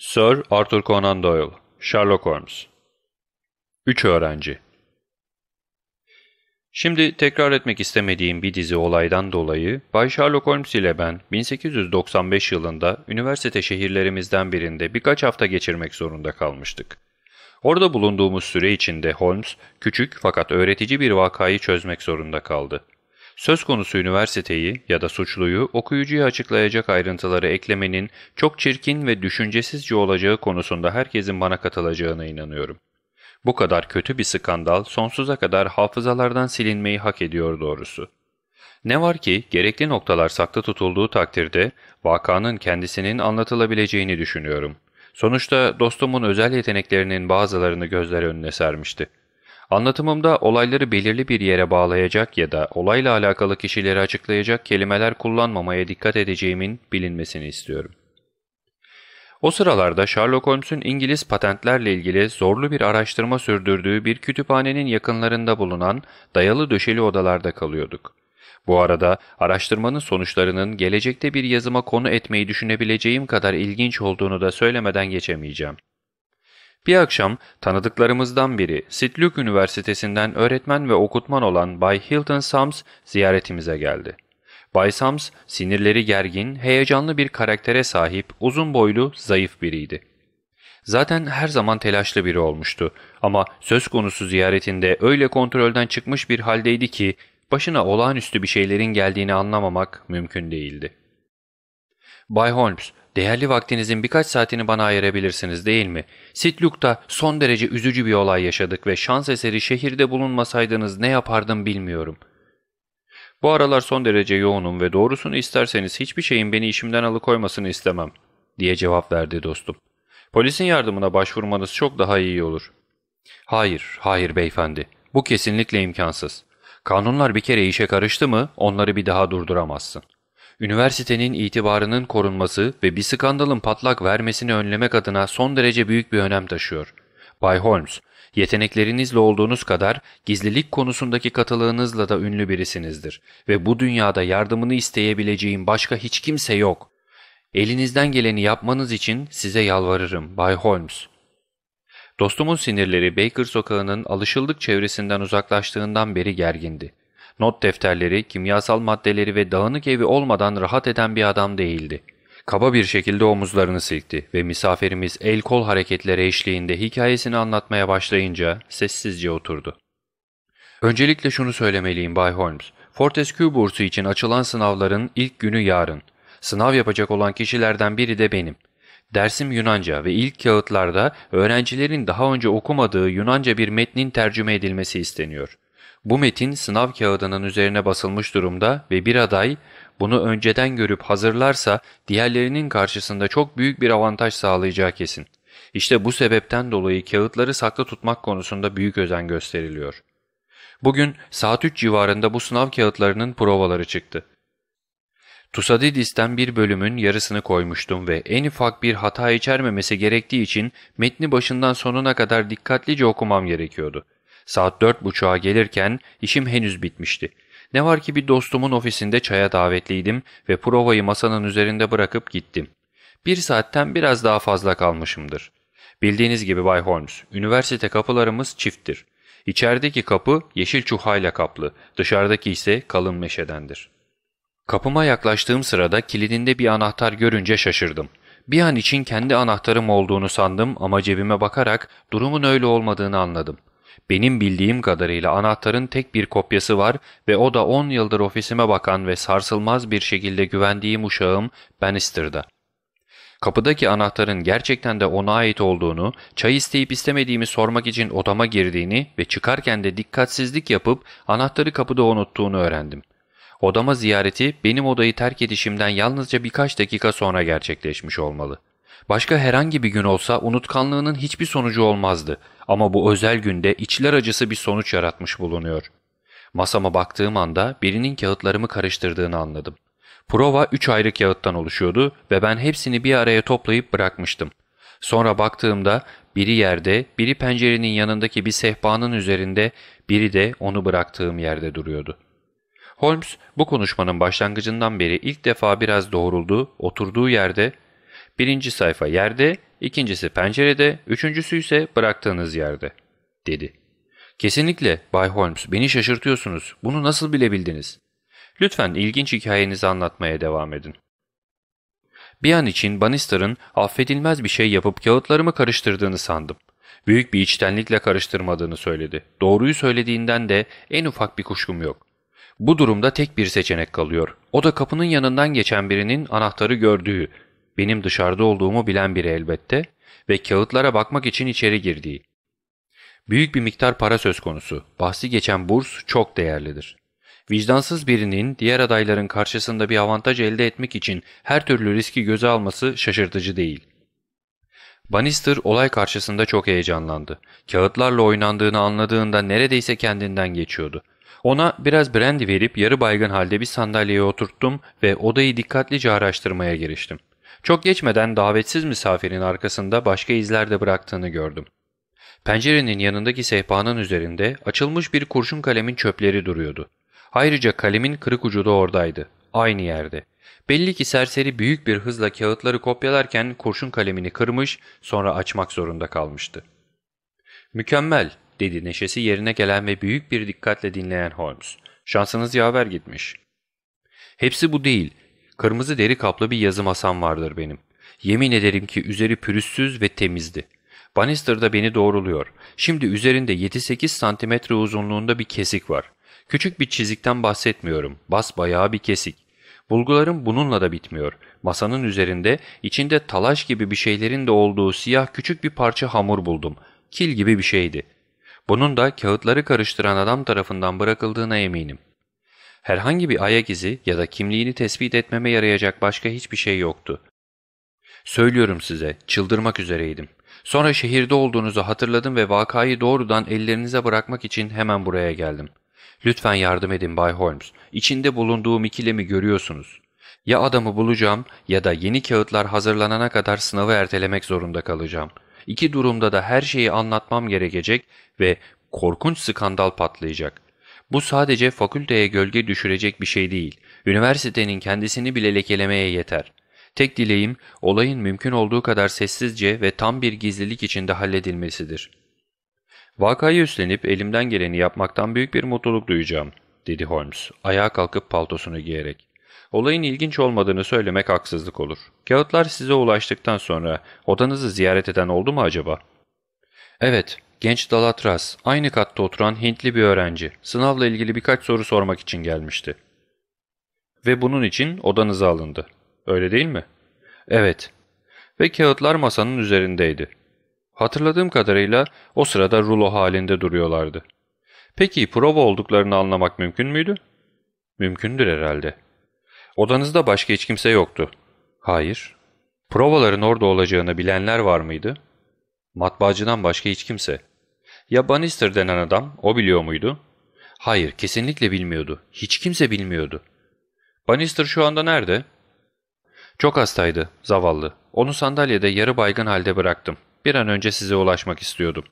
Sir Arthur Conan Doyle, Sherlock Holmes Üç Öğrenci Şimdi tekrar etmek istemediğim bir dizi olaydan dolayı Bay Sherlock Holmes ile ben 1895 yılında üniversite şehirlerimizden birinde birkaç hafta geçirmek zorunda kalmıştık. Orada bulunduğumuz süre içinde Holmes küçük fakat öğretici bir vakayı çözmek zorunda kaldı. Söz konusu üniversiteyi ya da suçluyu okuyucuya açıklayacak ayrıntıları eklemenin çok çirkin ve düşüncesizce olacağı konusunda herkesin bana katılacağına inanıyorum. Bu kadar kötü bir skandal sonsuza kadar hafızalardan silinmeyi hak ediyor doğrusu. Ne var ki gerekli noktalar saklı tutulduğu takdirde vakanın kendisinin anlatılabileceğini düşünüyorum. Sonuçta dostumun özel yeteneklerinin bazılarını gözler önüne sermişti. Anlatımımda olayları belirli bir yere bağlayacak ya da olayla alakalı kişileri açıklayacak kelimeler kullanmamaya dikkat edeceğimin bilinmesini istiyorum. O sıralarda Sherlock Holmes'un İngiliz patentlerle ilgili zorlu bir araştırma sürdürdüğü bir kütüphanenin yakınlarında bulunan dayalı döşeli odalarda kalıyorduk. Bu arada araştırmanın sonuçlarının gelecekte bir yazıma konu etmeyi düşünebileceğim kadar ilginç olduğunu da söylemeden geçemeyeceğim. Bir akşam tanıdıklarımızdan biri St. Üniversitesi'nden öğretmen ve okutman olan Bay Hilton Sams ziyaretimize geldi. Bay Sams sinirleri gergin, heyecanlı bir karaktere sahip, uzun boylu, zayıf biriydi. Zaten her zaman telaşlı biri olmuştu ama söz konusu ziyaretinde öyle kontrolden çıkmış bir haldeydi ki başına olağanüstü bir şeylerin geldiğini anlamamak mümkün değildi. Bay Holmes, Değerli vaktinizin birkaç saatini bana ayırabilirsiniz değil mi? Sitluk'ta son derece üzücü bir olay yaşadık ve şans eseri şehirde bulunmasaydınız ne yapardım bilmiyorum. Bu aralar son derece yoğunum ve doğrusunu isterseniz hiçbir şeyin beni işimden alıkoymasını istemem, diye cevap verdi dostum. Polisin yardımına başvurmanız çok daha iyi olur. Hayır, hayır beyefendi. Bu kesinlikle imkansız. Kanunlar bir kere işe karıştı mı onları bir daha durduramazsın üniversitenin itibarının korunması ve bir skandalın patlak vermesini önlemek adına son derece büyük bir önem taşıyor. Bay Holmes, yeteneklerinizle olduğunuz kadar gizlilik konusundaki katılığınızla da ünlü birisinizdir ve bu dünyada yardımını isteyebileceğim başka hiç kimse yok. Elinizden geleni yapmanız için size yalvarırım Bay Holmes.'' Dostumun sinirleri Baker sokağının alışıldık çevresinden uzaklaştığından beri gergindi. Not defterleri, kimyasal maddeleri ve dağınık evi olmadan rahat eden bir adam değildi. Kaba bir şekilde omuzlarını silkti ve misafirimiz el kol hareketleri eşliğinde hikayesini anlatmaya başlayınca sessizce oturdu. Öncelikle şunu söylemeliyim Bay Holmes. Fortescue bursu için açılan sınavların ilk günü yarın. Sınav yapacak olan kişilerden biri de benim. Dersim Yunanca ve ilk kağıtlarda öğrencilerin daha önce okumadığı Yunanca bir metnin tercüme edilmesi isteniyor. Bu metin sınav kağıdının üzerine basılmış durumda ve bir aday bunu önceden görüp hazırlarsa diğerlerinin karşısında çok büyük bir avantaj sağlayacağı kesin. İşte bu sebepten dolayı kağıtları saklı tutmak konusunda büyük özen gösteriliyor. Bugün saat 3 civarında bu sınav kağıtlarının provaları çıktı. Tusadidis'ten bir bölümün yarısını koymuştum ve en ufak bir hata içermemesi gerektiği için metni başından sonuna kadar dikkatlice okumam gerekiyordu. Saat dört buçuğa gelirken işim henüz bitmişti. Ne var ki bir dostumun ofisinde çaya davetliydim ve provayı masanın üzerinde bırakıp gittim. Bir saatten biraz daha fazla kalmışımdır. Bildiğiniz gibi Bay Holmes, üniversite kapılarımız çifttir. İçerideki kapı yeşil çuhayla kaplı, dışarıdaki ise kalın meşedendir. Kapıma yaklaştığım sırada kilidinde bir anahtar görünce şaşırdım. Bir an için kendi anahtarım olduğunu sandım ama cebime bakarak durumun öyle olmadığını anladım. Benim bildiğim kadarıyla anahtarın tek bir kopyası var ve o da 10 yıldır ofisime bakan ve sarsılmaz bir şekilde güvendiğim uşağım Bannister'da. Kapıdaki anahtarın gerçekten de ona ait olduğunu, çay isteyip istemediğimi sormak için odama girdiğini ve çıkarken de dikkatsizlik yapıp anahtarı kapıda unuttuğunu öğrendim. Odama ziyareti benim odayı terk edişimden yalnızca birkaç dakika sonra gerçekleşmiş olmalı. Başka herhangi bir gün olsa unutkanlığının hiçbir sonucu olmazdı ama bu özel günde içler acısı bir sonuç yaratmış bulunuyor. Masama baktığım anda birinin kağıtlarımı karıştırdığını anladım. Prova 3 ayrı kağıttan oluşuyordu ve ben hepsini bir araya toplayıp bırakmıştım. Sonra baktığımda biri yerde, biri pencerenin yanındaki bir sehpanın üzerinde, biri de onu bıraktığım yerde duruyordu. Holmes bu konuşmanın başlangıcından beri ilk defa biraz doğruldu, oturduğu yerde Birinci sayfa yerde, ikincisi pencerede, üçüncüsü ise bıraktığınız yerde, dedi. Kesinlikle Bay Holmes beni şaşırtıyorsunuz. Bunu nasıl bilebildiniz? Lütfen ilginç hikayenizi anlatmaya devam edin. Bir an için Bannister'ın affedilmez bir şey yapıp kağıtlarımı karıştırdığını sandım. Büyük bir içtenlikle karıştırmadığını söyledi. Doğruyu söylediğinden de en ufak bir kuşkum yok. Bu durumda tek bir seçenek kalıyor. O da kapının yanından geçen birinin anahtarı gördüğü benim dışarıda olduğumu bilen biri elbette ve kağıtlara bakmak için içeri girdiği. Büyük bir miktar para söz konusu. Bahsi geçen burs çok değerlidir. Vicdansız birinin diğer adayların karşısında bir avantaj elde etmek için her türlü riski göze alması şaşırtıcı değil. Bannister olay karşısında çok heyecanlandı. Kağıtlarla oynandığını anladığında neredeyse kendinden geçiyordu. Ona biraz brandy verip yarı baygın halde bir sandalyeye oturttum ve odayı dikkatlice araştırmaya giriştim. Çok geçmeden davetsiz misafirin arkasında başka izler de bıraktığını gördüm. Pencerenin yanındaki sehpanın üzerinde açılmış bir kurşun kalemin çöpleri duruyordu. Ayrıca kalemin kırık ucu da oradaydı. Aynı yerde. Belli ki serseri büyük bir hızla kağıtları kopyalarken kurşun kalemini kırmış sonra açmak zorunda kalmıştı. ''Mükemmel'' dedi neşesi yerine gelen ve büyük bir dikkatle dinleyen Holmes. ''Şansınız yaver gitmiş.'' ''Hepsi bu değil. Kırmızı deri kaplı bir yazı masam vardır benim. Yemin ederim ki üzeri pürüzsüz ve temizdi. Bannister da beni doğruluyor. Şimdi üzerinde 7-8 santimetre uzunluğunda bir kesik var. Küçük bir çizikten bahsetmiyorum. Bas bayağı bir kesik. Bulgularım bununla da bitmiyor. Masanın üzerinde içinde talaş gibi bir şeylerin de olduğu siyah küçük bir parça hamur buldum. Kil gibi bir şeydi. Bunun da kağıtları karıştıran adam tarafından bırakıldığına eminim herhangi bir ayak izi ya da kimliğini tespit etmeme yarayacak başka hiçbir şey yoktu. Söylüyorum size, çıldırmak üzereydim. Sonra şehirde olduğunuzu hatırladım ve vakayı doğrudan ellerinize bırakmak için hemen buraya geldim. Lütfen yardım edin Bay Holmes. İçinde bulunduğum ikilemi görüyorsunuz. Ya adamı bulacağım ya da yeni kağıtlar hazırlanana kadar sınavı ertelemek zorunda kalacağım. İki durumda da her şeyi anlatmam gerekecek ve korkunç skandal patlayacak. Bu sadece fakülteye gölge düşürecek bir şey değil, üniversitenin kendisini bile lekelemeye yeter. Tek dileğim olayın mümkün olduğu kadar sessizce ve tam bir gizlilik içinde halledilmesidir. Vakayı üstlenip elimden geleni yapmaktan büyük bir mutluluk duyacağım, dedi Holmes, ayağa kalkıp paltosunu giyerek. Olayın ilginç olmadığını söylemek haksızlık olur. Kağıtlar size ulaştıktan sonra odanızı ziyaret eden oldu mu acaba? Evet, Genç Dalatras, aynı katta oturan Hintli bir öğrenci, sınavla ilgili birkaç soru sormak için gelmişti. Ve bunun için odanıza alındı. Öyle değil mi? Evet. Ve kağıtlar masanın üzerindeydi. Hatırladığım kadarıyla o sırada rulo halinde duruyorlardı. Peki prova olduklarını anlamak mümkün müydü? Mümkündür herhalde. Odanızda başka hiç kimse yoktu. Hayır. Provaların orada olacağını bilenler var mıydı? Matbaacıdan başka hiç kimse. Ya Bannister denen adam, o biliyor muydu? Hayır, kesinlikle bilmiyordu. Hiç kimse bilmiyordu. Bannister şu anda nerede? Çok hastaydı, zavallı. Onu sandalyede yarı baygın halde bıraktım. Bir an önce size ulaşmak istiyordum.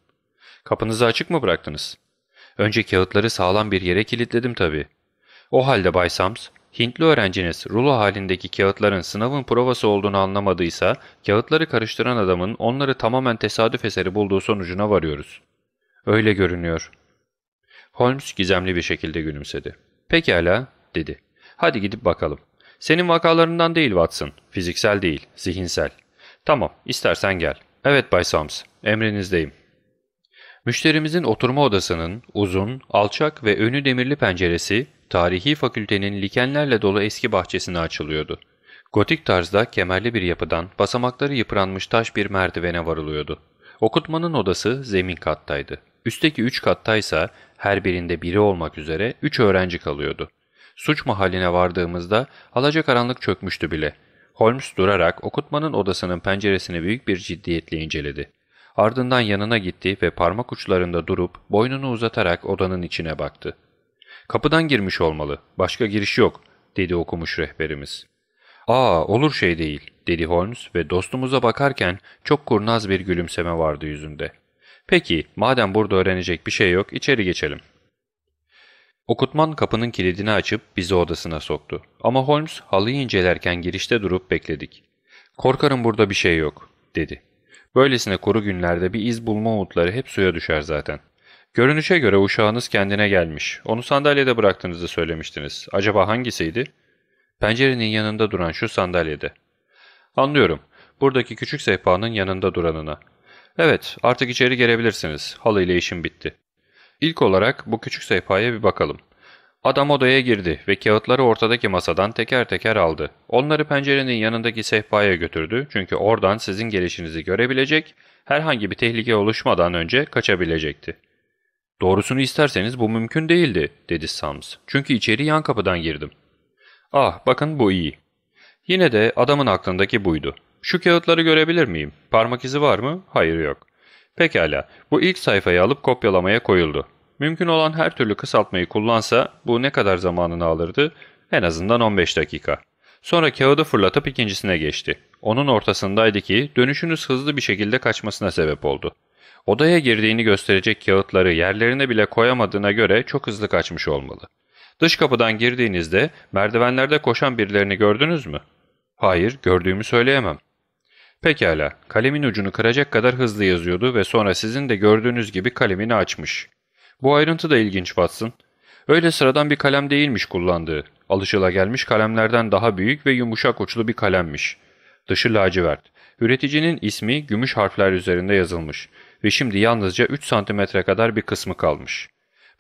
Kapınızı açık mı bıraktınız? Önce kağıtları sağlam bir yere kilitledim tabii. O halde Bay Sams, Hintli öğrenciniz rulo halindeki kağıtların sınavın provası olduğunu anlamadıysa, kağıtları karıştıran adamın onları tamamen tesadüf eseri bulduğu sonucuna varıyoruz. Öyle görünüyor. Holmes gizemli bir şekilde gülümsedi. Pekala, dedi. Hadi gidip bakalım. Senin vakalarından değil Watson. Fiziksel değil, zihinsel. Tamam, istersen gel. Evet Bay Sams, emrinizdeyim. Müşterimizin oturma odasının uzun, alçak ve önü demirli penceresi tarihi fakültenin likenlerle dolu eski bahçesine açılıyordu. Gotik tarzda kemerli bir yapıdan basamakları yıpranmış taş bir merdivene varılıyordu. Okutmanın odası zemin kattaydı. Üstteki üç kattaysa her birinde biri olmak üzere üç öğrenci kalıyordu. Suç mahalline vardığımızda alacakaranlık çökmüştü bile. Holmes durarak okutmanın odasının penceresini büyük bir ciddiyetle inceledi. Ardından yanına gitti ve parmak uçlarında durup boynunu uzatarak odanın içine baktı. Kapıdan girmiş olmalı. Başka giriş yok, dedi okumuş rehberimiz. Aa olur şey değil, dedi Holmes ve dostumuza bakarken çok kurnaz bir gülümseme vardı yüzünde. Peki, madem burada öğrenecek bir şey yok, içeri geçelim. Okutman kapının kilidini açıp bizi odasına soktu. Ama Holmes halıyı incelerken girişte durup bekledik. ''Korkarım burada bir şey yok.'' dedi. Böylesine kuru günlerde bir iz bulma umutları hep suya düşer zaten. Görünüşe göre uşağınız kendine gelmiş. Onu sandalyede bıraktığınızı söylemiştiniz. Acaba hangisiydi? Pencerenin yanında duran şu sandalyede. Anlıyorum. Buradaki küçük sehpanın yanında duranına. Evet, artık içeri gelebilirsiniz. Halı ile işim bitti. İlk olarak bu küçük sehpaya bir bakalım. Adam odaya girdi ve kağıtları ortadaki masadan teker teker aldı. Onları pencerenin yanındaki sehpaya götürdü çünkü oradan sizin gelişinizi görebilecek, herhangi bir tehlike oluşmadan önce kaçabilecekti. Doğrusunu isterseniz bu mümkün değildi dedi Sams. Çünkü içeri yan kapıdan girdim. Ah bakın bu iyi. Yine de adamın aklındaki buydu. Şu kağıtları görebilir miyim? Parmak izi var mı? Hayır yok. Pekala bu ilk sayfayı alıp kopyalamaya koyuldu. Mümkün olan her türlü kısaltmayı kullansa bu ne kadar zamanını alırdı? En azından 15 dakika. Sonra kağıdı fırlatıp ikincisine geçti. Onun ortasındaydı ki dönüşünüz hızlı bir şekilde kaçmasına sebep oldu. Odaya girdiğini gösterecek kağıtları yerlerine bile koyamadığına göre çok hızlı kaçmış olmalı. Dış kapıdan girdiğinizde merdivenlerde koşan birilerini gördünüz mü? Hayır, gördüğümü söyleyemem. Pekala, kalemin ucunu kıracak kadar hızlı yazıyordu ve sonra sizin de gördüğünüz gibi kalemini açmış. Bu ayrıntı da ilginç Watson. Öyle sıradan bir kalem değilmiş kullandığı. Alışılagelmiş kalemlerden daha büyük ve yumuşak uçlu bir kalemmiş. Dışı lacivert. Üreticinin ismi gümüş harfler üzerinde yazılmış ve şimdi yalnızca 3 santimetre kadar bir kısmı kalmış.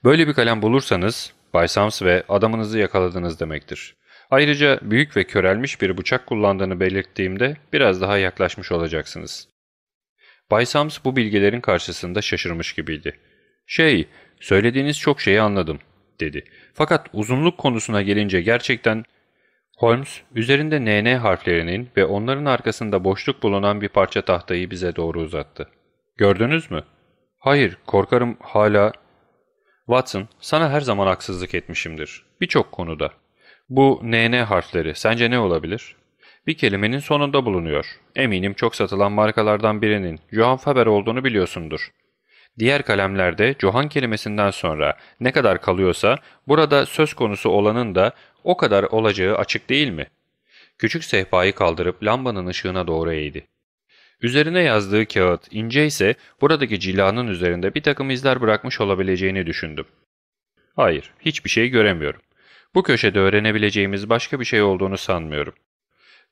Böyle bir kalem bulursanız Bay Sams ve adamınızı yakaladınız demektir. Ayrıca büyük ve körelmiş bir bıçak kullandığını belirttiğimde biraz daha yaklaşmış olacaksınız. Bay Sams bu bilgilerin karşısında şaşırmış gibiydi. ''Şey, söylediğiniz çok şeyi anladım.'' dedi. Fakat uzunluk konusuna gelince gerçekten Holmes üzerinde NN harflerinin ve onların arkasında boşluk bulunan bir parça tahtayı bize doğru uzattı. Gördünüz mü? Hayır, korkarım hala... Watson, sana her zaman haksızlık etmişimdir. Birçok konuda. Bu NN harfleri sence ne olabilir? Bir kelimenin sonunda bulunuyor. Eminim çok satılan markalardan birinin Johan Faber olduğunu biliyorsundur. Diğer kalemlerde Johan kelimesinden sonra ne kadar kalıyorsa burada söz konusu olanın da o kadar olacağı açık değil mi? Küçük sehpayı kaldırıp lambanın ışığına doğru eğdi. Üzerine yazdığı kağıt ince ise buradaki cilanın üzerinde bir takım izler bırakmış olabileceğini düşündüm. Hayır, hiçbir şey göremiyorum. Bu köşede öğrenebileceğimiz başka bir şey olduğunu sanmıyorum.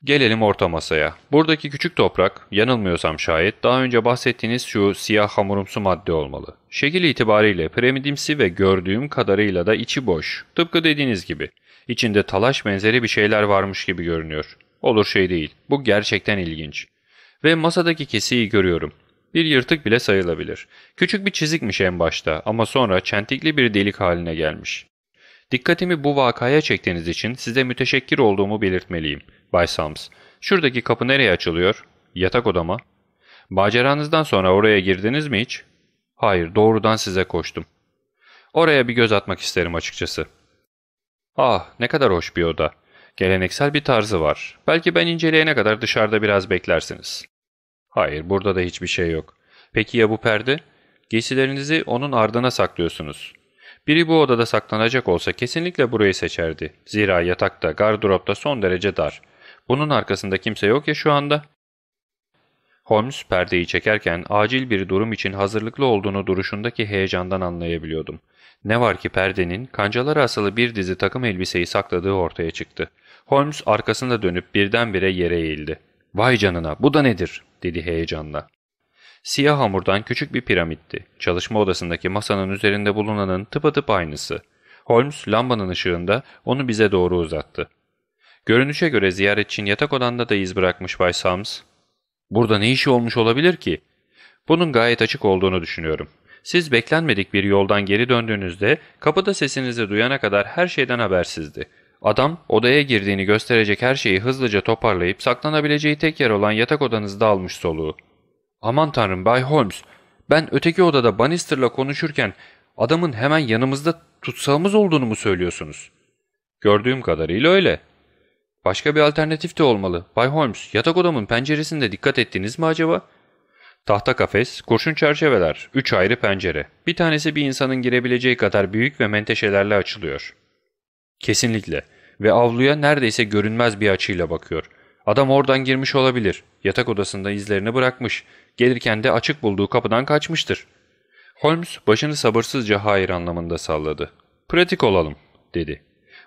Gelelim orta masaya. Buradaki küçük toprak, yanılmıyorsam şayet daha önce bahsettiğiniz şu siyah hamurumsu madde olmalı. Şekil itibariyle piramidimsi ve gördüğüm kadarıyla da içi boş. Tıpkı dediğiniz gibi. İçinde talaş benzeri bir şeyler varmış gibi görünüyor. Olur şey değil. Bu gerçekten ilginç ve masadaki kesiyi görüyorum. Bir yırtık bile sayılabilir. Küçük bir çizikmiş en başta ama sonra çentikli bir delik haline gelmiş. Dikkatimi bu vakaya çektiğiniz için size müteşekkir olduğumu belirtmeliyim. Bay Sams, şuradaki kapı nereye açılıyor? Yatak odama. Maceranızdan sonra oraya girdiniz mi hiç? Hayır, doğrudan size koştum. Oraya bir göz atmak isterim açıkçası. Ah, ne kadar hoş bir oda. Geleneksel bir tarzı var. Belki ben inceleyene kadar dışarıda biraz beklersiniz. Hayır burada da hiçbir şey yok. Peki ya bu perde? Giysilerinizi onun ardına saklıyorsunuz. Biri bu odada saklanacak olsa kesinlikle burayı seçerdi. Zira yatakta, gardıropta son derece dar. Bunun arkasında kimse yok ya şu anda. Holmes perdeyi çekerken acil bir durum için hazırlıklı olduğunu duruşundaki heyecandan anlayabiliyordum. Ne var ki perdenin kancalara asılı bir dizi takım elbiseyi sakladığı ortaya çıktı. Holmes arkasında dönüp birdenbire yere eğildi. ''Vay canına bu da nedir?'' dedi heyecanla. Siyah hamurdan küçük bir piramitti. Çalışma odasındaki masanın üzerinde bulunanın tıpatıp aynısı. Holmes lambanın ışığında onu bize doğru uzattı. Görünüşe göre ziyaretçinin yatak odanda da iz bırakmış Bay Sams. Burada ne işi olmuş olabilir ki? Bunun gayet açık olduğunu düşünüyorum. Siz beklenmedik bir yoldan geri döndüğünüzde kapıda sesinizi duyana kadar her şeyden habersizdi. Adam odaya girdiğini gösterecek her şeyi hızlıca toparlayıp saklanabileceği tek yer olan yatak odanızda almış soluğu. ''Aman tanrım Bay Holmes, ben öteki odada Bannister'la konuşurken adamın hemen yanımızda tutsağımız olduğunu mu söylüyorsunuz?'' ''Gördüğüm kadarıyla öyle.'' Başka bir alternatif de olmalı. Bay Holmes, yatak odamın penceresinde dikkat ettiniz mi acaba? Tahta kafes, kurşun çerçeveler, üç ayrı pencere. Bir tanesi bir insanın girebileceği kadar büyük ve menteşelerle açılıyor. Kesinlikle. Ve avluya neredeyse görünmez bir açıyla bakıyor. Adam oradan girmiş olabilir. Yatak odasında izlerini bırakmış. Gelirken de açık bulduğu kapıdan kaçmıştır. Holmes başını sabırsızca hayır anlamında salladı. Pratik olalım dedi.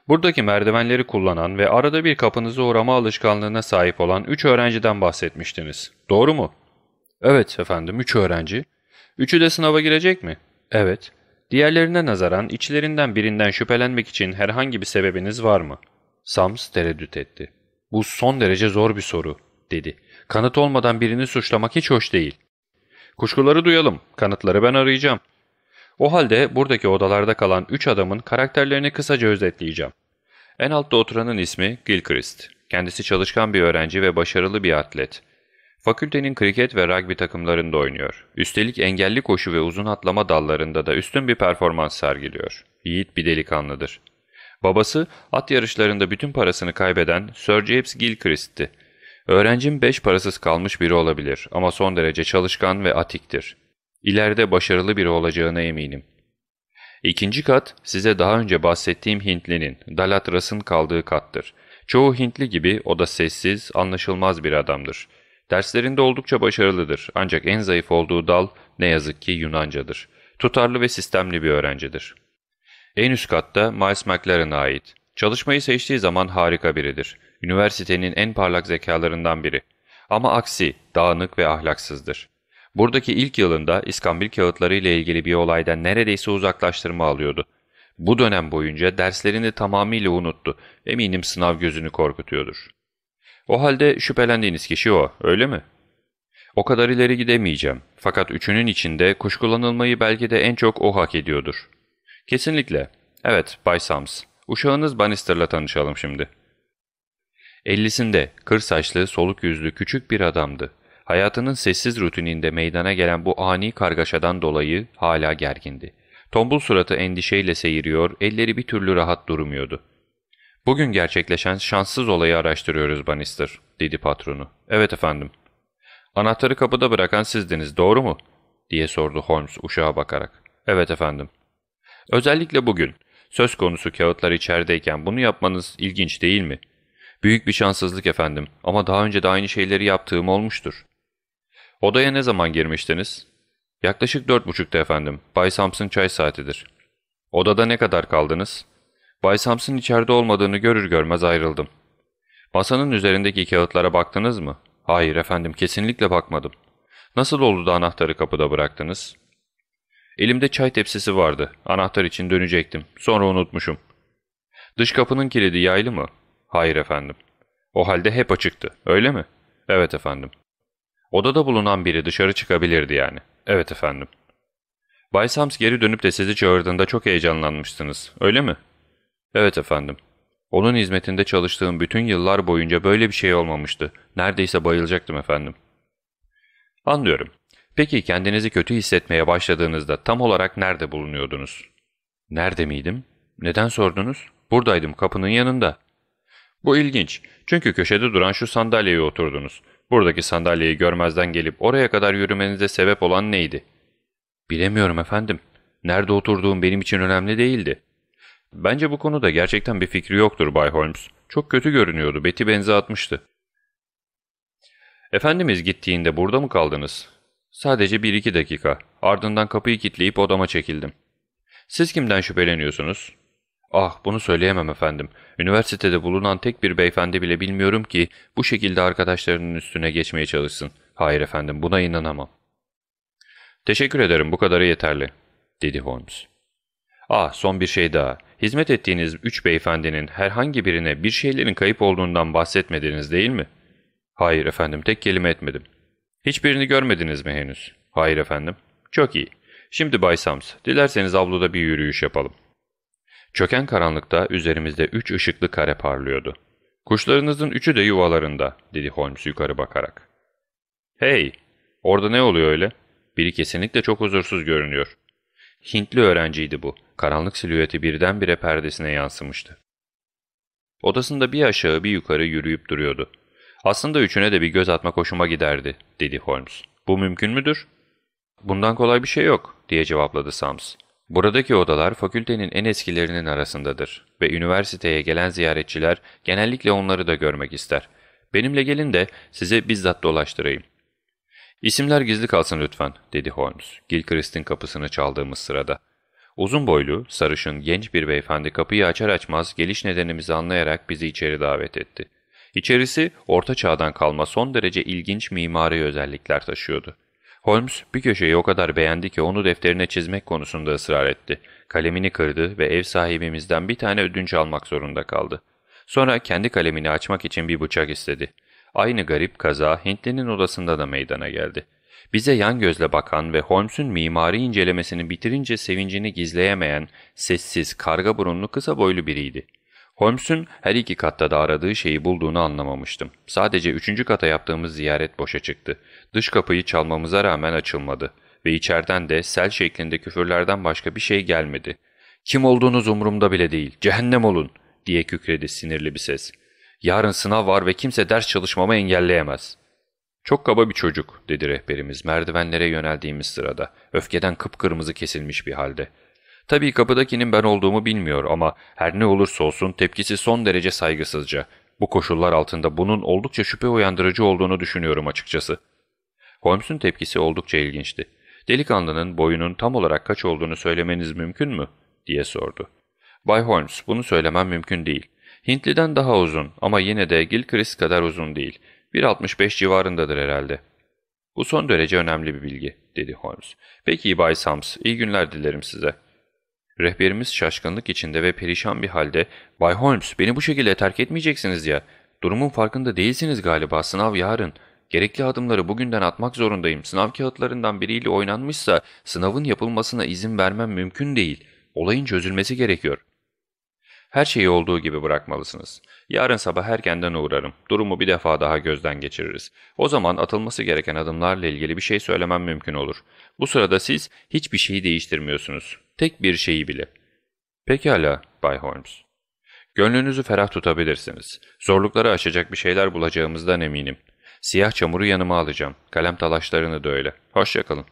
Buradaki merdivenleri kullanan ve arada bir kapınızı uğrama alışkanlığına sahip olan üç öğrenciden bahsetmiştiniz. Doğru mu? Evet efendim Üç öğrenci. Üçü de sınava girecek mi? Evet. Diğerlerine nazaran içlerinden birinden şüphelenmek için herhangi bir sebebiniz var mı? Sams tereddüt etti. Bu son derece zor bir soru, dedi. Kanıt olmadan birini suçlamak hiç hoş değil. Kuşkuları duyalım, kanıtları ben arayacağım. O halde buradaki odalarda kalan üç adamın karakterlerini kısaca özetleyeceğim. En altta oturanın ismi Gilchrist. Kendisi çalışkan bir öğrenci ve başarılı bir atlet. Fakültenin kriket ve rugby takımlarında oynuyor. Üstelik engelli koşu ve uzun atlama dallarında da üstün bir performans sergiliyor. Yiğit bir delikanlıdır. Babası at yarışlarında bütün parasını kaybeden Sir James Gilchrist'ti. Öğrencim beş parasız kalmış biri olabilir ama son derece çalışkan ve atiktir. İleride başarılı biri olacağına eminim. İkinci kat size daha önce bahsettiğim Hintlinin, Dalat Rasın kaldığı kattır. Çoğu Hintli gibi o da sessiz, anlaşılmaz bir adamdır. Derslerinde oldukça başarılıdır ancak en zayıf olduğu dal ne yazık ki Yunancadır. Tutarlı ve sistemli bir öğrencidir. En üst katta Miles McLaren'a ait. Çalışmayı seçtiği zaman harika biridir. Üniversitenin en parlak zekalarından biri. Ama aksi, dağınık ve ahlaksızdır. Buradaki ilk yılında iskambil kağıtları ile ilgili bir olaydan neredeyse uzaklaştırma alıyordu. Bu dönem boyunca derslerini tamamıyla unuttu. Eminim sınav gözünü korkutuyordur. O halde şüphelendiğiniz kişi o, öyle mi? O kadar ileri gidemeyeceğim. Fakat üçünün içinde kuşkulanılmayı belki de en çok o hak ediyordur. Kesinlikle. Evet, Bay Sams. Uşağınız Bannister'la tanışalım şimdi. Ellisinde, kır saçlı, soluk yüzlü küçük bir adamdı. Hayatının sessiz rutininde meydana gelen bu ani kargaşadan dolayı hala gergindi. Tombul suratı endişeyle seyiriyor, elleri bir türlü rahat durmuyordu. Bugün gerçekleşen şanssız olayı araştırıyoruz Bannister, dedi patronu. Evet efendim. Anahtarı kapıda bırakan sizdiniz, doğru mu? diye sordu Holmes uşağa bakarak. Evet efendim. Özellikle bugün, söz konusu kağıtlar içerideyken bunu yapmanız ilginç değil mi? Büyük bir şanssızlık efendim ama daha önce de aynı şeyleri yaptığım olmuştur. Odaya ne zaman girmiştiniz? Yaklaşık dört buçukta efendim. Bay Samson çay saatidir. Odada ne kadar kaldınız? Bay Sams'ın içeride olmadığını görür görmez ayrıldım. Masanın üzerindeki kağıtlara baktınız mı? Hayır efendim kesinlikle bakmadım. Nasıl oldu da anahtarı kapıda bıraktınız? Elimde çay tepsisi vardı. Anahtar için dönecektim. Sonra unutmuşum. Dış kapının kilidi yaylı mı? Hayır efendim. O halde hep açıktı. Öyle mi? Evet efendim. Odada bulunan biri dışarı çıkabilirdi yani. Evet efendim. Bay Sams geri dönüp de sizi çağırdığında çok heyecanlanmıştınız. Öyle mi? Evet efendim. Onun hizmetinde çalıştığım bütün yıllar boyunca böyle bir şey olmamıştı. Neredeyse bayılacaktım efendim. Anlıyorum. Peki kendinizi kötü hissetmeye başladığınızda tam olarak nerede bulunuyordunuz? Nerede miydim? Neden sordunuz? Buradaydım kapının yanında. Bu ilginç. Çünkü köşede duran şu sandalyeye oturdunuz. Buradaki sandalyeyi görmezden gelip oraya kadar yürümenize sebep olan neydi? Bilemiyorum efendim. Nerede oturduğum benim için önemli değildi. Bence bu konuda gerçekten bir fikri yoktur Bay Holmes. Çok kötü görünüyordu, Betty benze atmıştı. Efendimiz gittiğinde burada mı kaldınız? Sadece bir iki dakika. Ardından kapıyı kilitleyip odama çekildim. Siz kimden şüpheleniyorsunuz? Ah bunu söyleyemem efendim. Üniversitede bulunan tek bir beyefendi bile bilmiyorum ki bu şekilde arkadaşlarının üstüne geçmeye çalışsın. Hayır efendim buna inanamam. Teşekkür ederim bu kadarı yeterli, dedi Holmes. Ah son bir şey daha. Hizmet ettiğiniz üç beyefendinin herhangi birine bir şeylerin kayıp olduğundan bahsetmediniz değil mi? Hayır efendim tek kelime etmedim. Hiçbirini görmediniz mi henüz? Hayır efendim. Çok iyi. Şimdi Bay Sams, dilerseniz avluda bir yürüyüş yapalım. Çöken karanlıkta üzerimizde üç ışıklı kare parlıyordu. Kuşlarınızın üçü de yuvalarında, dedi Holmes yukarı bakarak. Hey, orada ne oluyor öyle? Biri kesinlikle çok huzursuz görünüyor. Hintli öğrenciydi bu. Karanlık silüeti birdenbire perdesine yansımıştı. Odasında bir aşağı bir yukarı yürüyüp duruyordu. Aslında üçüne de bir göz atma hoşuma giderdi, dedi Holmes. Bu mümkün müdür? Bundan kolay bir şey yok, diye cevapladı Sams. Buradaki odalar fakültenin en eskilerinin arasındadır ve üniversiteye gelen ziyaretçiler genellikle onları da görmek ister. Benimle gelin de size bizzat dolaştırayım. ''İsimler gizli kalsın lütfen.'' dedi Holmes, Gilchrist'in kapısını çaldığımız sırada. Uzun boylu, sarışın, genç bir beyefendi kapıyı açar açmaz geliş nedenimizi anlayarak bizi içeri davet etti. İçerisi, orta çağdan kalma son derece ilginç mimari özellikler taşıyordu. Holmes bir köşeyi o kadar beğendi ki onu defterine çizmek konusunda ısrar etti. Kalemini kırdı ve ev sahibimizden bir tane ödünç almak zorunda kaldı. Sonra kendi kalemini açmak için bir bıçak istedi. Aynı garip kaza Hintli'nin odasında da meydana geldi. Bize yan gözle bakan ve Holmes'un mimari incelemesini bitirince sevincini gizleyemeyen, sessiz, karga burunlu, kısa boylu biriydi. Holmes'un her iki katta da aradığı şeyi bulduğunu anlamamıştım. Sadece üçüncü kata yaptığımız ziyaret boşa çıktı. Dış kapıyı çalmamıza rağmen açılmadı ve içeriden de sel şeklinde küfürlerden başka bir şey gelmedi. ''Kim olduğunuz umurumda bile değil, cehennem olun!'' diye kükredi sinirli bir ses. Yarın sınav var ve kimse ders çalışmamı engelleyemez. Çok kaba bir çocuk dedi rehberimiz merdivenlere yöneldiğimiz sırada. Öfkeden kıpkırmızı kesilmiş bir halde. Tabii kapıdakinin ben olduğumu bilmiyor ama her ne olursa olsun tepkisi son derece saygısızca. Bu koşullar altında bunun oldukça şüphe uyandırıcı olduğunu düşünüyorum açıkçası. Holmes'un tepkisi oldukça ilginçti. Delikanlının boyunun tam olarak kaç olduğunu söylemeniz mümkün mü? diye sordu. Bay Holmes bunu söylemem mümkün değil. Hintli'den daha uzun ama yine de Gilchrist kadar uzun değil. 1.65 civarındadır herhalde. Bu son derece önemli bir bilgi, dedi Holmes. Peki Bay Sams, iyi günler dilerim size. Rehberimiz şaşkınlık içinde ve perişan bir halde, ''Bay Holmes, beni bu şekilde terk etmeyeceksiniz ya. Durumun farkında değilsiniz galiba, sınav yarın. Gerekli adımları bugünden atmak zorundayım. Sınav kağıtlarından biriyle oynanmışsa sınavın yapılmasına izin vermem mümkün değil. Olayın çözülmesi gerekiyor.'' Her şeyi olduğu gibi bırakmalısınız. Yarın sabah erkenden uğrarım. Durumu bir defa daha gözden geçiririz. O zaman atılması gereken adımlarla ilgili bir şey söylemem mümkün olur. Bu sırada siz hiçbir şeyi değiştirmiyorsunuz. Tek bir şeyi bile. Pekala, Bay Holmes. Gönlünüzü ferah tutabilirsiniz. Zorlukları aşacak bir şeyler bulacağımızdan eminim. Siyah çamuru yanıma alacağım. Kalem talaşlarını da öyle. Hoşçakalın.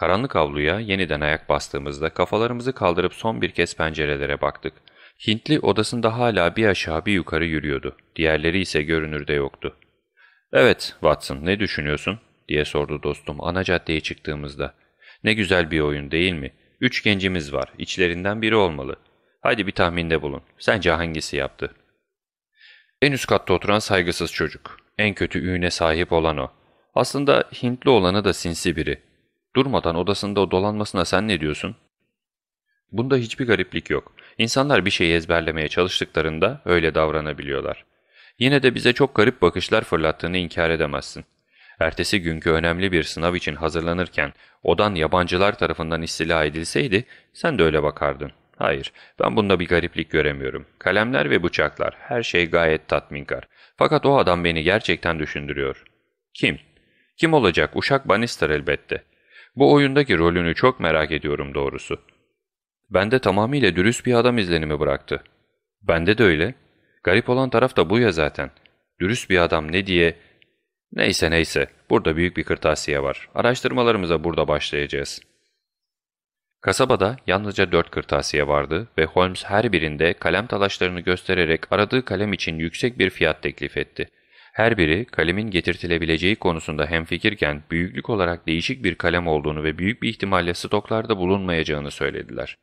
Karanlık avluya yeniden ayak bastığımızda kafalarımızı kaldırıp son bir kez pencerelere baktık. Hintli odasında hala bir aşağı bir yukarı yürüyordu. Diğerleri ise görünürde yoktu. ''Evet Watson ne düşünüyorsun?'' diye sordu dostum ana caddeye çıktığımızda. ''Ne güzel bir oyun değil mi? Üç gencimiz var. İçlerinden biri olmalı. Haydi bir tahminde bulun. Sence hangisi yaptı?'' En üst katta oturan saygısız çocuk. En kötü üğüne sahip olan o. Aslında Hintli olanı da sinsi biri. Durmadan odasında dolanmasına sen ne diyorsun? Bunda hiçbir gariplik yok. İnsanlar bir şeyi ezberlemeye çalıştıklarında öyle davranabiliyorlar. Yine de bize çok garip bakışlar fırlattığını inkar edemezsin. Ertesi günkü önemli bir sınav için hazırlanırken odan yabancılar tarafından istila edilseydi sen de öyle bakardın. Hayır, ben bunda bir gariplik göremiyorum. Kalemler ve bıçaklar, her şey gayet tatminkar. Fakat o adam beni gerçekten düşündürüyor. Kim? Kim olacak? Uşak Bannister elbette. Bu oyundaki rolünü çok merak ediyorum doğrusu. Bende tamamıyla dürüst bir adam izlenimi bıraktı. Bende de öyle. Garip olan taraf da bu ya zaten. Dürüst bir adam ne diye... Neyse neyse, burada büyük bir kırtasiye var. Araştırmalarımıza burada başlayacağız. Kasabada yalnızca dört kırtasiye vardı ve Holmes her birinde kalem talaşlarını göstererek aradığı kalem için yüksek bir fiyat teklif etti. Her biri kalemin getirtilebileceği konusunda hemfikirken büyüklük olarak değişik bir kalem olduğunu ve büyük bir ihtimalle stoklarda bulunmayacağını söylediler.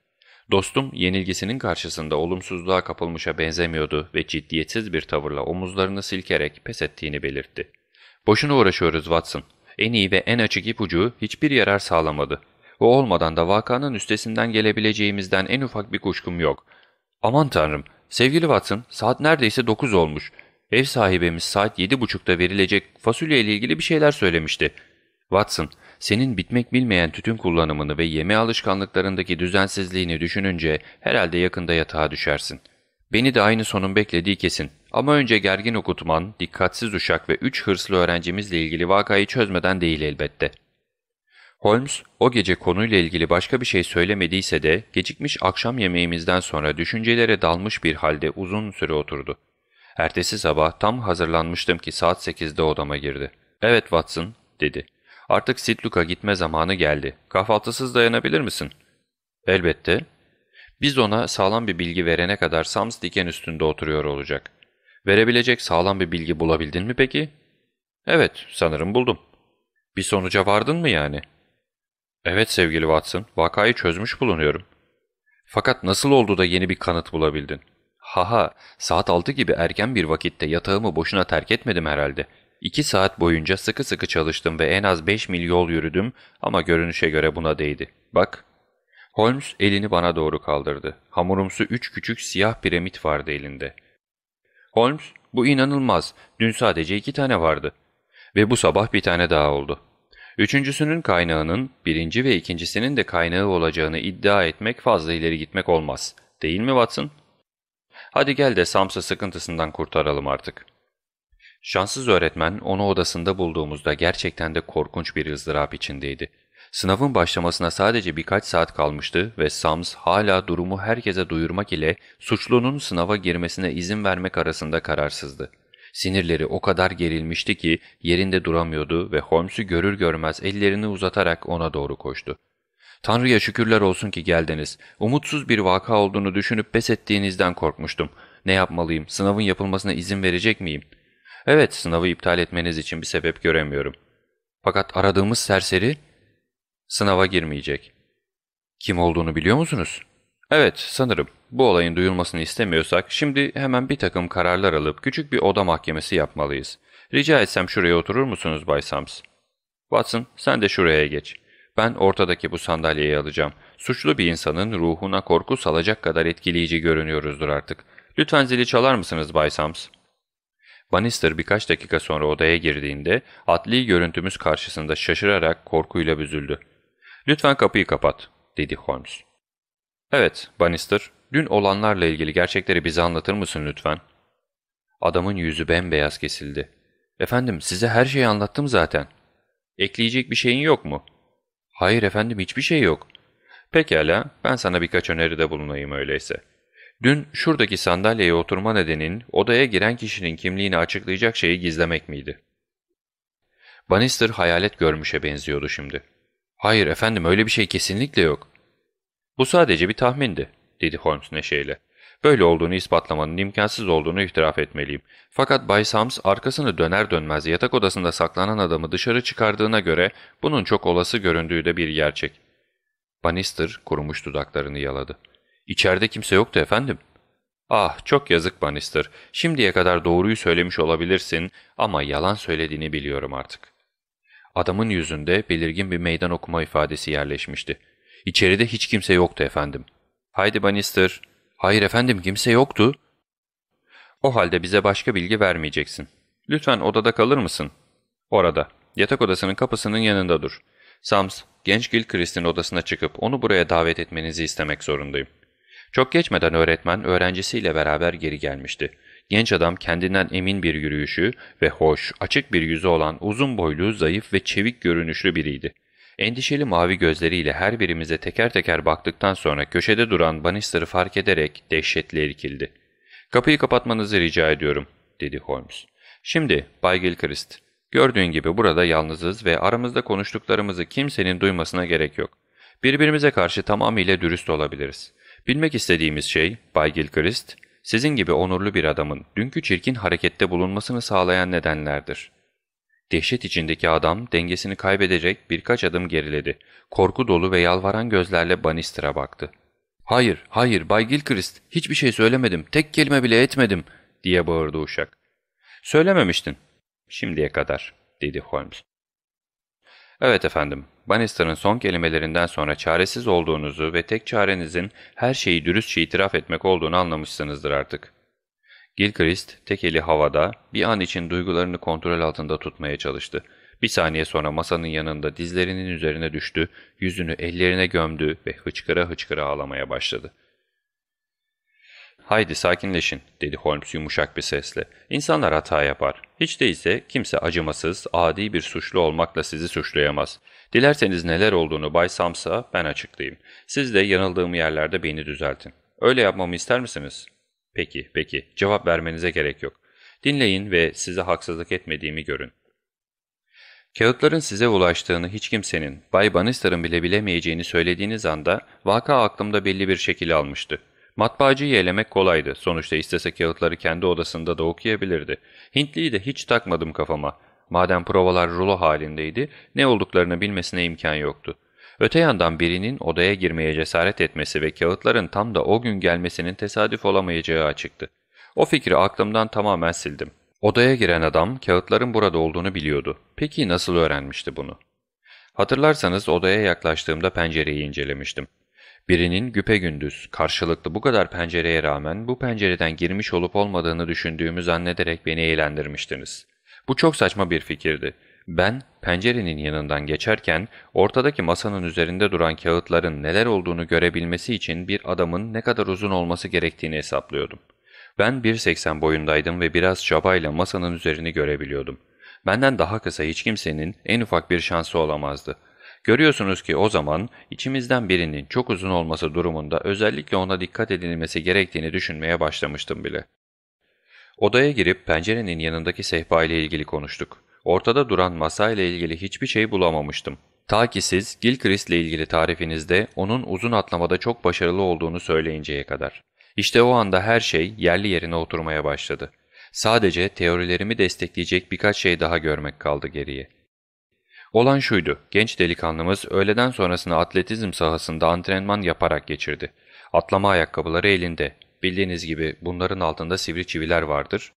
Dostum yenilgisinin karşısında olumsuzluğa kapılmışa benzemiyordu ve ciddiyetsiz bir tavırla omuzlarını silkerek pes ettiğini belirtti. Boşuna uğraşıyoruz Watson. En iyi ve en açık ipucu hiçbir yarar sağlamadı. Bu olmadan da vakanın üstesinden gelebileceğimizden en ufak bir kuşkum yok. Aman tanrım, sevgili Watson saat neredeyse 9 olmuş.'' Ev sahibimiz saat yedi buçukta verilecek fasulye ile ilgili bir şeyler söylemişti. Watson, senin bitmek bilmeyen tütün kullanımını ve yeme alışkanlıklarındaki düzensizliğini düşününce herhalde yakında yatağa düşersin. Beni de aynı sonun beklediği kesin. Ama önce gergin okutman, dikkatsiz uşak ve üç hırslı öğrencimizle ilgili vakayı çözmeden değil elbette. Holmes, o gece konuyla ilgili başka bir şey söylemediyse de gecikmiş akşam yemeğimizden sonra düşüncelere dalmış bir halde uzun süre oturdu. Ertesi sabah tam hazırlanmıştım ki saat 8'de odama girdi. ''Evet Watson'' dedi. ''Artık Sitluk'a gitme zamanı geldi. Kahvaltısız dayanabilir misin?'' ''Elbette.'' Biz ona sağlam bir bilgi verene kadar Sams diken üstünde oturuyor olacak. Verebilecek sağlam bir bilgi bulabildin mi peki? Evet, sanırım buldum. Bir sonuca vardın mı yani? Evet sevgili Watson, vakayı çözmüş bulunuyorum. Fakat nasıl oldu da yeni bir kanıt bulabildin? Haha, saat altı gibi erken bir vakitte yatağımı boşuna terk etmedim herhalde. İki saat boyunca sıkı sıkı çalıştım ve en az beş mil yol yürüdüm ama görünüşe göre buna değdi. Bak. Holmes elini bana doğru kaldırdı. Hamurumsu üç küçük siyah piramit vardı elinde. Holmes, bu inanılmaz. Dün sadece iki tane vardı. Ve bu sabah bir tane daha oldu. Üçüncüsünün kaynağının birinci ve ikincisinin de kaynağı olacağını iddia etmek fazla ileri gitmek olmaz. Değil mi Watson?'' Hadi gel de Sams'ı sıkıntısından kurtaralım artık. Şanssız öğretmen onu odasında bulduğumuzda gerçekten de korkunç bir ızdırap içindeydi. Sınavın başlamasına sadece birkaç saat kalmıştı ve Sams hala durumu herkese duyurmak ile suçlunun sınava girmesine izin vermek arasında kararsızdı. Sinirleri o kadar gerilmişti ki yerinde duramıyordu ve Holmes'u görür görmez ellerini uzatarak ona doğru koştu. Tanrı'ya şükürler olsun ki geldiniz. Umutsuz bir vaka olduğunu düşünüp pes ettiğinizden korkmuştum. Ne yapmalıyım? Sınavın yapılmasına izin verecek miyim? Evet, sınavı iptal etmeniz için bir sebep göremiyorum. Fakat aradığımız serseri sınava girmeyecek. Kim olduğunu biliyor musunuz? Evet, sanırım. Bu olayın duyulmasını istemiyorsak şimdi hemen bir takım kararlar alıp küçük bir oda mahkemesi yapmalıyız. Rica etsem şuraya oturur musunuz Bay Sams? Watson, sen de şuraya geç.'' Ben ortadaki bu sandalyeyi alacağım. Suçlu bir insanın ruhuna korku salacak kadar etkileyici görünüyoruzdur artık. Lütfen zili çalar mısınız Bay Sams? Bannister birkaç dakika sonra odaya girdiğinde atli görüntümüz karşısında şaşırarak korkuyla büzüldü. ''Lütfen kapıyı kapat.'' dedi Holmes. ''Evet Bannister, dün olanlarla ilgili gerçekleri bize anlatır mısın lütfen?'' Adamın yüzü bembeyaz kesildi. ''Efendim size her şeyi anlattım zaten. Ekleyecek bir şeyin yok mu?'' Hayır efendim hiçbir şey yok. Pekala ben sana birkaç öneride bulunayım öyleyse. Dün şuradaki sandalyeye oturma nedenin odaya giren kişinin kimliğini açıklayacak şeyi gizlemek miydi? Bannister hayalet görmüşe benziyordu şimdi. Hayır efendim öyle bir şey kesinlikle yok. Bu sadece bir tahmindi dedi Holmes neşeyle. Böyle olduğunu ispatlamanın imkansız olduğunu itiraf etmeliyim. Fakat Bay Sams arkasını döner dönmez yatak odasında saklanan adamı dışarı çıkardığına göre bunun çok olası göründüğü de bir gerçek. Bannister kurumuş dudaklarını yaladı. İçeride kimse yoktu efendim. Ah çok yazık Bannister. Şimdiye kadar doğruyu söylemiş olabilirsin ama yalan söylediğini biliyorum artık. Adamın yüzünde belirgin bir meydan okuma ifadesi yerleşmişti. İçeride hiç kimse yoktu efendim. Haydi Bannister Hayır efendim kimse yoktu. O halde bize başka bilgi vermeyeceksin. Lütfen odada kalır mısın? Orada. Yatak odasının kapısının yanında dur. Sams, genç Gilchrist'in odasına çıkıp onu buraya davet etmenizi istemek zorundayım. Çok geçmeden öğretmen öğrencisiyle beraber geri gelmişti. Genç adam kendinden emin bir yürüyüşü ve hoş, açık bir yüzü olan uzun boylu, zayıf ve çevik görünüşlü biriydi. Endişeli mavi gözleriyle her birimize teker teker baktıktan sonra köşede duran Bannister'ı fark ederek dehşetle irkildi. ''Kapıyı kapatmanızı rica ediyorum.'' dedi Holmes. ''Şimdi Bay Gilchrist, gördüğün gibi burada yalnızız ve aramızda konuştuklarımızı kimsenin duymasına gerek yok. Birbirimize karşı tamamıyla dürüst olabiliriz. Bilmek istediğimiz şey, Bay Gilchrist, sizin gibi onurlu bir adamın dünkü çirkin harekette bulunmasını sağlayan nedenlerdir.'' Dehşet içindeki adam dengesini kaybederek birkaç adım geriledi. Korku dolu ve yalvaran gözlerle Banister'a baktı. ''Hayır, hayır Bay Gilchrist, hiçbir şey söylemedim, tek kelime bile etmedim.'' diye bağırdı uşak. ''Söylememiştin, şimdiye kadar.'' dedi Holmes. ''Evet efendim, Bannister'ın son kelimelerinden sonra çaresiz olduğunuzu ve tek çarenizin her şeyi dürüstçe itiraf etmek olduğunu anlamışsınızdır artık.'' Gilchrist tek eli havada bir an için duygularını kontrol altında tutmaya çalıştı. Bir saniye sonra masanın yanında dizlerinin üzerine düştü, yüzünü ellerine gömdü ve hıçkıra hıçkıra ağlamaya başladı. ''Haydi sakinleşin.'' dedi Holmes yumuşak bir sesle. ''İnsanlar hata yapar. Hiç değilse kimse acımasız, adi bir suçlu olmakla sizi suçlayamaz. Dilerseniz neler olduğunu Bay Sams'a ben açıklayayım. Siz de yanıldığım yerlerde beni düzeltin. Öyle yapmamı ister misiniz?'' Peki, peki. Cevap vermenize gerek yok. Dinleyin ve size haksızlık etmediğimi görün. Kağıtların size ulaştığını hiç kimsenin, Bay Bannister'ın bile bilemeyeceğini söylediğiniz anda vaka aklımda belli bir şekil almıştı. Matbaacıyı elemek kolaydı. Sonuçta istese kağıtları kendi odasında da okuyabilirdi. Hintliyi de hiç takmadım kafama. Madem provalar rulo halindeydi, ne olduklarını bilmesine imkan yoktu. Öte yandan birinin odaya girmeye cesaret etmesi ve kağıtların tam da o gün gelmesinin tesadüf olamayacağı açıktı. O fikri aklımdan tamamen sildim. Odaya giren adam kağıtların burada olduğunu biliyordu. Peki nasıl öğrenmişti bunu? Hatırlarsanız odaya yaklaştığımda pencereyi incelemiştim. Birinin güpegündüz, karşılıklı bu kadar pencereye rağmen bu pencereden girmiş olup olmadığını düşündüğümü zannederek beni eğlendirmiştiniz. Bu çok saçma bir fikirdi. Ben pencerenin yanından geçerken ortadaki masanın üzerinde duran kağıtların neler olduğunu görebilmesi için bir adamın ne kadar uzun olması gerektiğini hesaplıyordum. Ben 1.80 boyundaydım ve biraz çabayla masanın üzerini görebiliyordum. Benden daha kısa hiç kimsenin en ufak bir şansı olamazdı. Görüyorsunuz ki o zaman içimizden birinin çok uzun olması durumunda özellikle ona dikkat edilmesi gerektiğini düşünmeye başlamıştım bile. Odaya girip pencerenin yanındaki sehpa ile ilgili konuştuk ortada duran masayla ilgili hiçbir şey bulamamıştım. Ta ki siz Gilchrist ile ilgili tarifinizde onun uzun atlamada çok başarılı olduğunu söyleyinceye kadar. İşte o anda her şey yerli yerine oturmaya başladı. Sadece teorilerimi destekleyecek birkaç şey daha görmek kaldı geriye. Olan şuydu, genç delikanlımız öğleden sonrasını atletizm sahasında antrenman yaparak geçirdi. Atlama ayakkabıları elinde, bildiğiniz gibi bunların altında sivri çiviler vardır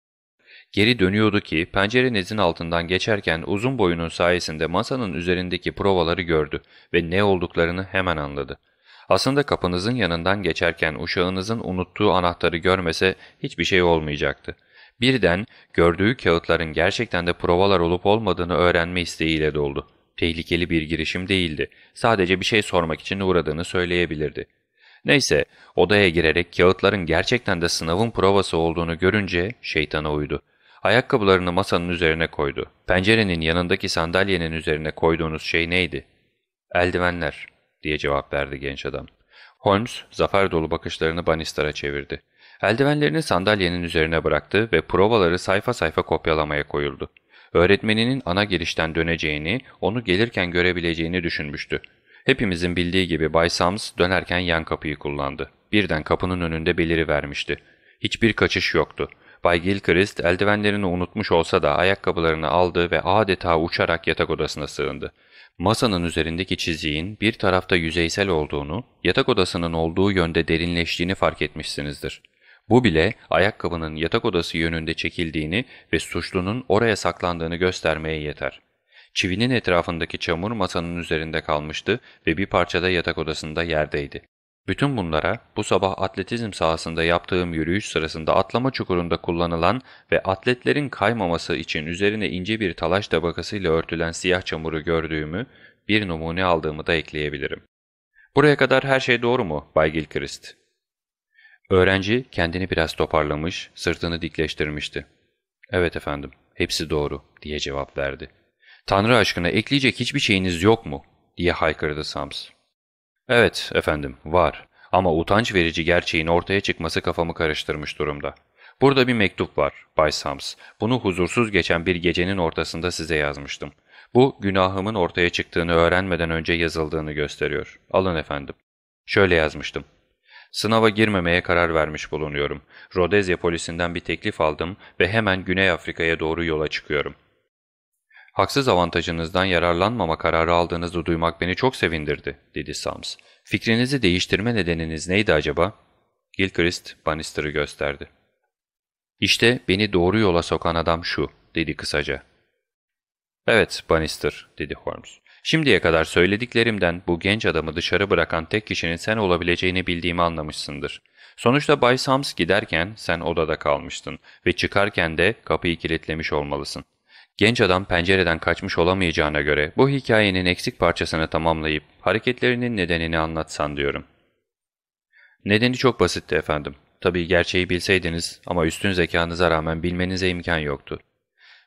Geri dönüyordu ki pencerenin pencerenizin altından geçerken uzun boyunun sayesinde masanın üzerindeki provaları gördü ve ne olduklarını hemen anladı. Aslında kapınızın yanından geçerken uşağınızın unuttuğu anahtarı görmese hiçbir şey olmayacaktı. Birden gördüğü kağıtların gerçekten de provalar olup olmadığını öğrenme isteğiyle doldu. Tehlikeli bir girişim değildi. Sadece bir şey sormak için uğradığını söyleyebilirdi. Neyse, odaya girerek kağıtların gerçekten de sınavın provası olduğunu görünce şeytana uydu. Ayakkabılarını masanın üzerine koydu. Pencerenin yanındaki sandalyenin üzerine koyduğunuz şey neydi? Eldivenler diye cevap verdi genç adam. Holmes zafer dolu bakışlarını Bannister'a çevirdi. Eldivenlerini sandalyenin üzerine bıraktı ve provaları sayfa sayfa kopyalamaya koyuldu. Öğretmeninin ana girişten döneceğini, onu gelirken görebileceğini düşünmüştü. Hepimizin bildiği gibi Bay Sams dönerken yan kapıyı kullandı. Birden kapının önünde beliri vermişti. Hiçbir kaçış yoktu. Bay Gilchrist eldivenlerini unutmuş olsa da ayakkabılarını aldı ve adeta uçarak yatak odasına sığındı. Masanın üzerindeki çiziğin bir tarafta yüzeysel olduğunu, yatak odasının olduğu yönde derinleştiğini fark etmişsinizdir. Bu bile ayakkabının yatak odası yönünde çekildiğini ve suçlunun oraya saklandığını göstermeye yeter. Çivinin etrafındaki çamur masanın üzerinde kalmıştı ve bir parçada yatak odasında yerdeydi. Bütün bunlara bu sabah atletizm sahasında yaptığım yürüyüş sırasında atlama çukurunda kullanılan ve atletlerin kaymaması için üzerine ince bir talaş tabakasıyla örtülen siyah çamuru gördüğümü, bir numune aldığımı da ekleyebilirim. Buraya kadar her şey doğru mu Bay Gilchrist? Öğrenci kendini biraz toparlamış, sırtını dikleştirmişti. Evet efendim, hepsi doğru diye cevap verdi. Tanrı aşkına ekleyecek hiçbir şeyiniz yok mu diye haykırdı Sams. Evet efendim var ama utanç verici gerçeğin ortaya çıkması kafamı karıştırmış durumda. Burada bir mektup var Bay Sams. Bunu huzursuz geçen bir gecenin ortasında size yazmıştım. Bu günahımın ortaya çıktığını öğrenmeden önce yazıldığını gösteriyor. Alın efendim. Şöyle yazmıştım. Sınava girmemeye karar vermiş bulunuyorum. Rodezya polisinden bir teklif aldım ve hemen Güney Afrika'ya doğru yola çıkıyorum. Haksız avantajınızdan yararlanmama kararı aldığınızı duymak beni çok sevindirdi, dedi Sams. Fikrinizi değiştirme nedeniniz neydi acaba? Gilchrist, Bannister'ı gösterdi. İşte beni doğru yola sokan adam şu, dedi kısaca. Evet, Bannister, dedi Holmes. Şimdiye kadar söylediklerimden bu genç adamı dışarı bırakan tek kişinin sen olabileceğini bildiğimi anlamışsındır. Sonuçta Bay Sams giderken sen odada kalmıştın ve çıkarken de kapıyı kilitlemiş olmalısın. Genç adam pencereden kaçmış olamayacağına göre bu hikayenin eksik parçasını tamamlayıp hareketlerinin nedenini anlatsan diyorum. Nedeni çok basitti efendim. Tabii gerçeği bilseydiniz ama üstün zekanıza rağmen bilmenize imkan yoktu.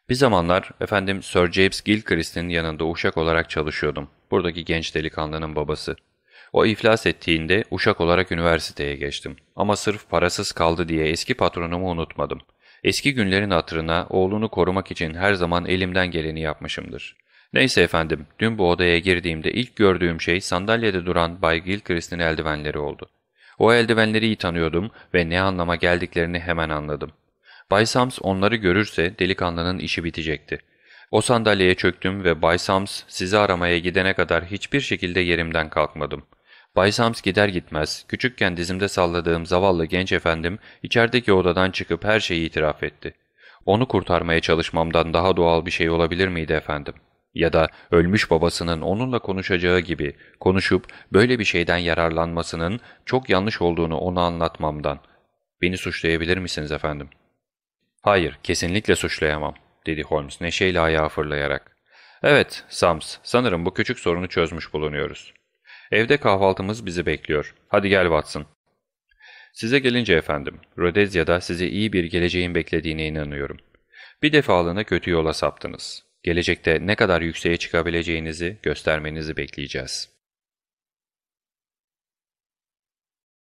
Bir zamanlar efendim Sir James Gilchrist'in yanında uşak olarak çalışıyordum. Buradaki genç delikanlının babası. O iflas ettiğinde uşak olarak üniversiteye geçtim. Ama sırf parasız kaldı diye eski patronumu unutmadım.'' Eski günlerin hatırına oğlunu korumak için her zaman elimden geleni yapmışımdır. Neyse efendim, dün bu odaya girdiğimde ilk gördüğüm şey sandalyede duran Bay Gilchrist'in eldivenleri oldu. O eldivenleri iyi tanıyordum ve ne anlama geldiklerini hemen anladım. Bay Sams onları görürse delikanlının işi bitecekti. O sandalyeye çöktüm ve Bay Sams sizi aramaya gidene kadar hiçbir şekilde yerimden kalkmadım.'' Bay Sams gider gitmez, küçükken dizimde salladığım zavallı genç efendim içerideki odadan çıkıp her şeyi itiraf etti. Onu kurtarmaya çalışmamdan daha doğal bir şey olabilir miydi efendim? Ya da ölmüş babasının onunla konuşacağı gibi konuşup böyle bir şeyden yararlanmasının çok yanlış olduğunu ona anlatmamdan. Beni suçlayabilir misiniz efendim? Hayır, kesinlikle suçlayamam, dedi Holmes neşeyle ayağı fırlayarak. Evet, Sams, sanırım bu küçük sorunu çözmüş bulunuyoruz. Evde kahvaltımız bizi bekliyor. Hadi gel Watson. Size gelince efendim, Rodezya'da size iyi bir geleceğin beklediğine inanıyorum. Bir defalığına kötü yola saptınız. Gelecekte ne kadar yükseğe çıkabileceğinizi göstermenizi bekleyeceğiz.